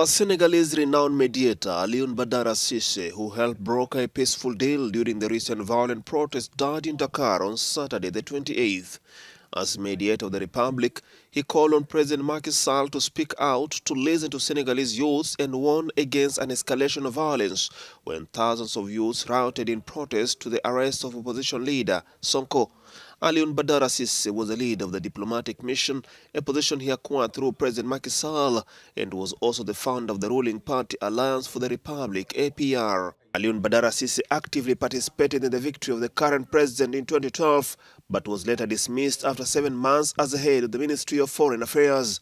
a Senegalese renowned mediator Alioune Badara Cisse, who helped broker a peaceful deal during the recent violent protest, died in Dakar on Saturday the 28th. As mediator of the Republic, he called on President Macky Sall to speak out, to listen to Senegalese youths and warn against an escalation of violence when thousands of youths routed in protest to the arrest of opposition leader Sonko. Aliun Badara Sisse was the lead of the diplomatic mission, a position he acquired through President Macky Sall, and was also the founder of the ruling party Alliance for the Republic, APR. Aliun Badara Sisi actively participated in the victory of the current president in 2012, but was later dismissed after seven months as the head of the Ministry of Foreign Affairs.